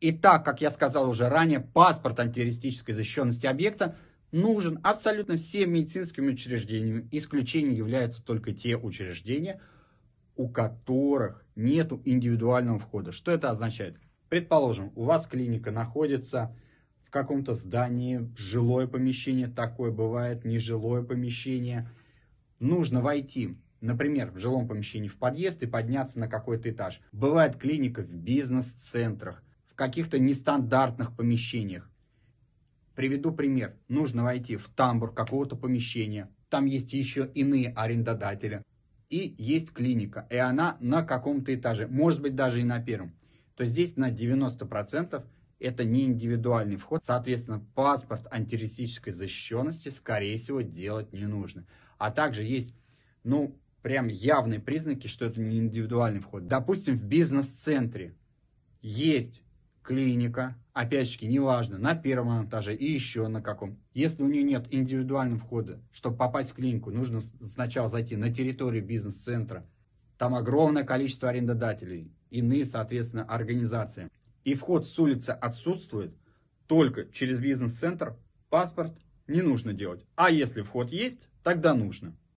И так, как я сказал уже ранее, паспорт антитеррористической защищенности объекта нужен абсолютно всем медицинским учреждениям. Исключением являются только те учреждения, у которых нет индивидуального входа. Что это означает? Предположим, у вас клиника находится в каком-то здании, жилое помещение, такое бывает, нежилое помещение. Нужно войти, например, в жилом помещении в подъезд и подняться на какой-то этаж. Бывает клиника в бизнес-центрах, каких-то нестандартных помещениях. Приведу пример. Нужно войти в тамбур какого-то помещения. Там есть еще иные арендодатели. И есть клиника. И она на каком-то этаже. Может быть, даже и на первом. То здесь на 90% это не индивидуальный вход. Соответственно, паспорт антитеррористической защищенности, скорее всего, делать не нужно. А также есть, ну, прям явные признаки, что это не индивидуальный вход. Допустим, в бизнес-центре есть клиника, опять же, неважно, на первом этаже и еще на каком. Если у нее нет индивидуального входа, чтобы попасть в клинику, нужно сначала зайти на территорию бизнес-центра. Там огромное количество арендодателей, иные, соответственно, организации. И вход с улицы отсутствует, только через бизнес-центр паспорт не нужно делать. А если вход есть, тогда нужно.